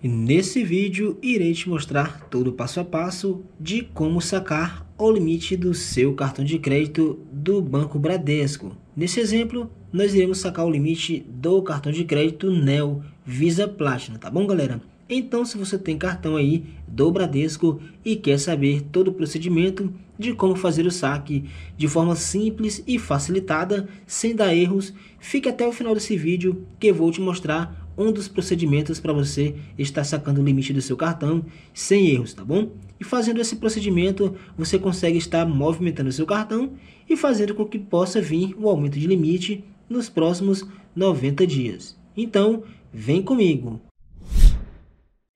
E nesse vídeo irei te mostrar todo o passo a passo de como sacar o limite do seu cartão de crédito do Banco Bradesco. Nesse exemplo, nós iremos sacar o limite do cartão de crédito Neo Visa Platinum, tá bom galera? Então, se você tem cartão aí do Bradesco e quer saber todo o procedimento de como fazer o saque de forma simples e facilitada, sem dar erros, fique até o final desse vídeo que eu vou te mostrar um dos procedimentos para você estar sacando o limite do seu cartão sem erros, tá bom? E fazendo esse procedimento, você consegue estar movimentando o seu cartão e fazendo com que possa vir o um aumento de limite nos próximos 90 dias. Então, vem comigo!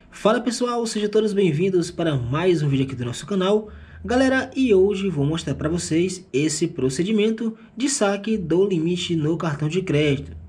Fala pessoal, sejam todos bem-vindos para mais um vídeo aqui do nosso canal. Galera, e hoje vou mostrar para vocês esse procedimento de saque do limite no cartão de crédito.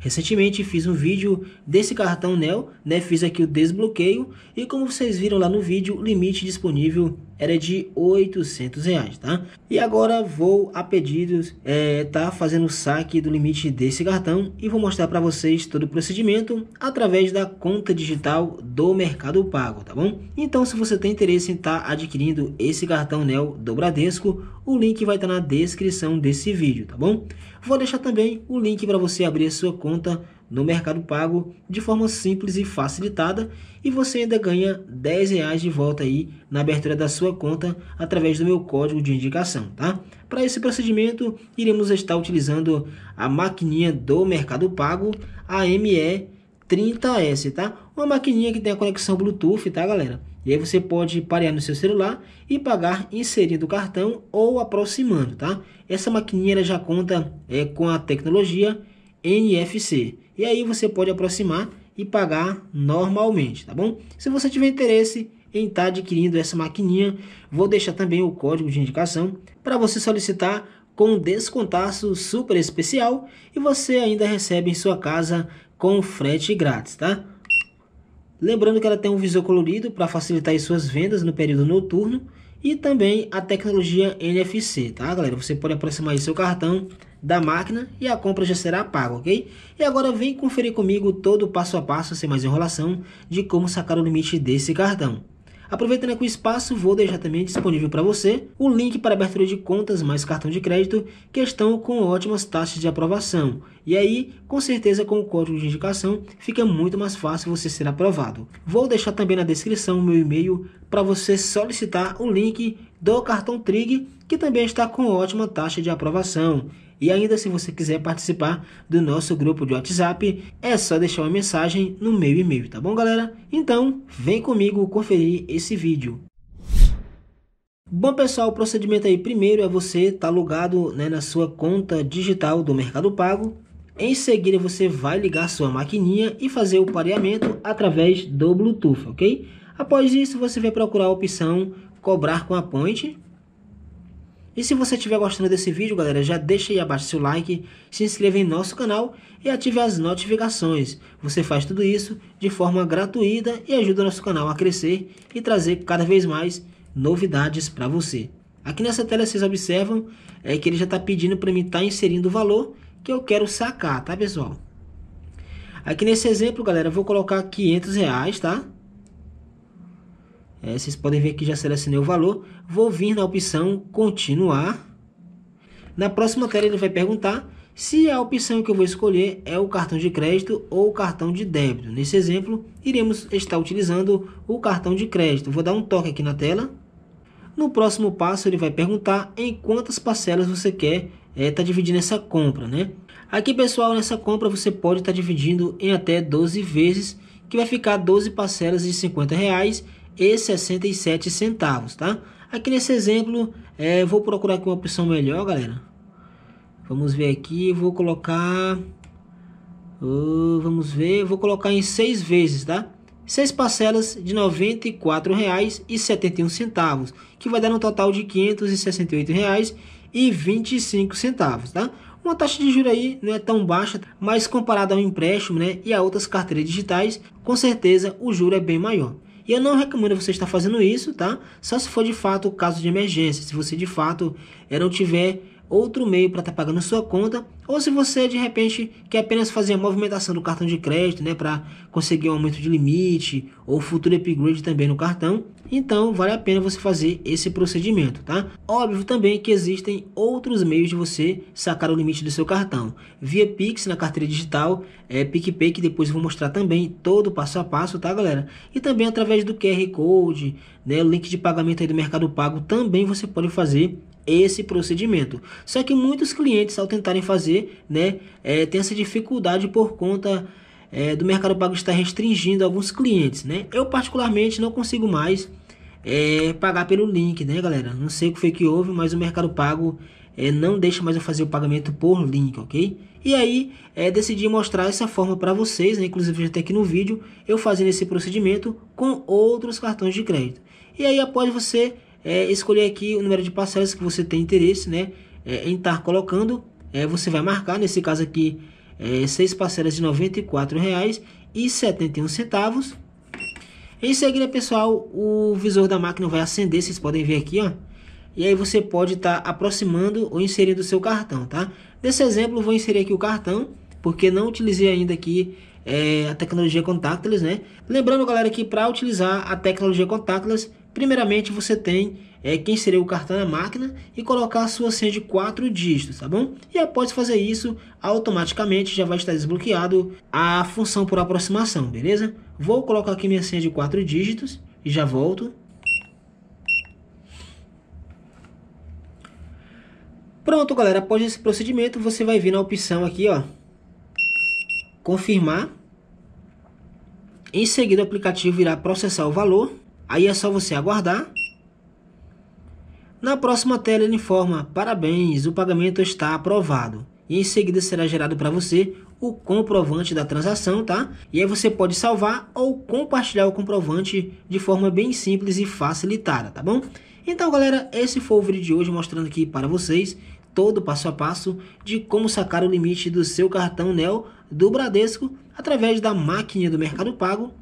Recentemente fiz um vídeo desse cartão Neo, né? Fiz aqui o desbloqueio e como vocês viram lá no vídeo, o limite disponível era de 800 reais, tá? E agora vou a pedidos, é, tá fazendo o saque do limite desse cartão e vou mostrar para vocês todo o procedimento através da conta digital do Mercado Pago, tá bom? Então, se você tem interesse em estar tá adquirindo esse cartão Neo do Bradesco, o link vai estar tá na descrição desse vídeo, tá bom? Vou deixar também o link para você abrir a sua conta no Mercado Pago de forma simples e facilitada e você ainda ganha 10 reais de volta aí na abertura da sua conta através do meu código de indicação, tá? Para esse procedimento, iremos estar utilizando a maquininha do Mercado Pago AME 30S, tá? Uma maquininha que tem a conexão Bluetooth, tá, galera? E aí você pode parear no seu celular e pagar inserindo o cartão ou aproximando, tá? Essa maquininha já conta é, com a tecnologia NFC e aí você pode aproximar e pagar normalmente, tá bom? Se você tiver interesse em estar tá adquirindo essa maquininha, vou deixar também o código de indicação para você solicitar com um descontaço super especial e você ainda recebe em sua casa com frete grátis, tá? Lembrando que ela tem um visor colorido para facilitar suas vendas no período noturno e também a tecnologia NFC, tá galera? Você pode aproximar seu cartão da máquina e a compra já será paga, ok? E agora vem conferir comigo todo o passo a passo, sem mais enrolação, de como sacar o limite desse cartão. Aproveitando aqui o espaço, vou deixar também disponível para você o link para abertura de contas mais cartão de crédito que estão com ótimas taxas de aprovação. E aí, com certeza com o código de indicação, fica muito mais fácil você ser aprovado. Vou deixar também na descrição o meu e-mail para você solicitar o link do cartão Trig, que também está com ótima taxa de aprovação. E ainda se você quiser participar do nosso grupo de WhatsApp, é só deixar uma mensagem no meu e-mail, tá bom, galera? Então, vem comigo conferir esse vídeo. Bom pessoal, o procedimento aí primeiro é você estar tá logado né, na sua conta digital do Mercado Pago. Em seguida você vai ligar sua maquininha e fazer o pareamento através do Bluetooth, ok? Após isso você vai procurar a opção cobrar com a Point e se você estiver gostando desse vídeo, galera, já deixa aí abaixo seu like, se inscreva em nosso canal e ative as notificações. Você faz tudo isso de forma gratuita e ajuda nosso canal a crescer e trazer cada vez mais novidades para você. Aqui nessa tela vocês observam é, que ele já está pedindo para mim estar tá inserindo o valor que eu quero sacar, tá pessoal? Aqui nesse exemplo, galera, eu vou colocar 500 reais, tá? É, vocês podem ver que já selecionei o valor. Vou vir na opção continuar. Na próxima tela ele vai perguntar se a opção que eu vou escolher é o cartão de crédito ou o cartão de débito. Nesse exemplo, iremos estar utilizando o cartão de crédito. Vou dar um toque aqui na tela. No próximo passo, ele vai perguntar em quantas parcelas você quer estar é, tá dividindo essa compra. Né? Aqui, pessoal, nessa compra você pode estar tá dividindo em até 12 vezes, que vai ficar 12 parcelas de 50 reais e 67 centavos, tá? Aqui nesse exemplo, é, vou procurar aqui uma opção melhor, galera. Vamos ver aqui, vou colocar... Uh, vamos ver, vou colocar em seis vezes, tá? Seis parcelas de R$ 94,71, que vai dar um total de R$ 568,25, tá? Uma taxa de juros aí não é tão baixa, mas comparada ao empréstimo né, e a outras carteiras digitais, com certeza o juro é bem maior. E eu não recomendo você estar fazendo isso, tá? Só se for de fato o caso de emergência, se você de fato eh, não tiver outro meio para estar tá pagando sua conta, ou se você de repente quer apenas fazer a movimentação do cartão de crédito, né, para conseguir um aumento de limite ou futuro upgrade também no cartão, então vale a pena você fazer esse procedimento, tá? Óbvio também que existem outros meios de você sacar o limite do seu cartão, via Pix na carteira digital, é PicPay que depois eu vou mostrar também todo passo a passo, tá, galera? E também através do QR Code, né, o link de pagamento aí do Mercado Pago também você pode fazer esse procedimento. Só que muitos clientes, ao tentarem fazer, né, é, tem essa dificuldade por conta é, do Mercado Pago estar restringindo alguns clientes. Né? Eu, particularmente, não consigo mais é, pagar pelo link, né, galera? Não sei o que foi que houve, mas o Mercado Pago é, não deixa mais eu fazer o pagamento por link, ok? E aí, é, decidi mostrar essa forma para vocês, né? inclusive até aqui no vídeo, eu fazendo esse procedimento com outros cartões de crédito. E aí, após você é, escolher aqui o número de parcelas que você tem interesse né, é, em estar colocando. É, você vai marcar, nesse caso aqui, é, seis parcelas de R$ 94,71. Em seguida, pessoal, o visor da máquina vai acender, vocês podem ver aqui, ó. E aí você pode estar tá aproximando ou inserindo o seu cartão, tá? Nesse exemplo, vou inserir aqui o cartão, porque não utilizei ainda aqui é, a tecnologia contactless, né? Lembrando, galera, que para utilizar a tecnologia contactless, Primeiramente, você tem é, quem seria o cartão na máquina e colocar a sua senha de 4 dígitos, tá bom? E após fazer isso, automaticamente já vai estar desbloqueado a função por aproximação, beleza? Vou colocar aqui minha senha de 4 dígitos e já volto. Pronto, galera, após esse procedimento, você vai vir na opção aqui, ó, confirmar. Em seguida, o aplicativo irá processar o valor Aí é só você aguardar. Na próxima tela ele informa: "Parabéns, o pagamento está aprovado". E em seguida será gerado para você o comprovante da transação, tá? E aí você pode salvar ou compartilhar o comprovante de forma bem simples e facilitada, tá bom? Então, galera, esse foi o vídeo de hoje mostrando aqui para vocês todo o passo a passo de como sacar o limite do seu cartão Neo do Bradesco através da máquina do Mercado Pago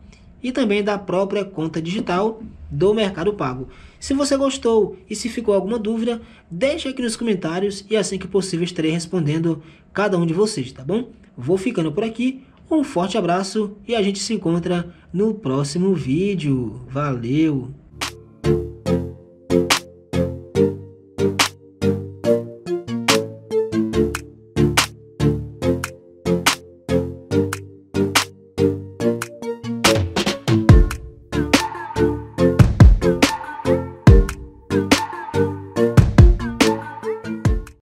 e também da própria conta digital do Mercado Pago. Se você gostou e se ficou alguma dúvida, deixe aqui nos comentários e assim que possível estarei respondendo cada um de vocês, tá bom? Vou ficando por aqui, um forte abraço e a gente se encontra no próximo vídeo. Valeu!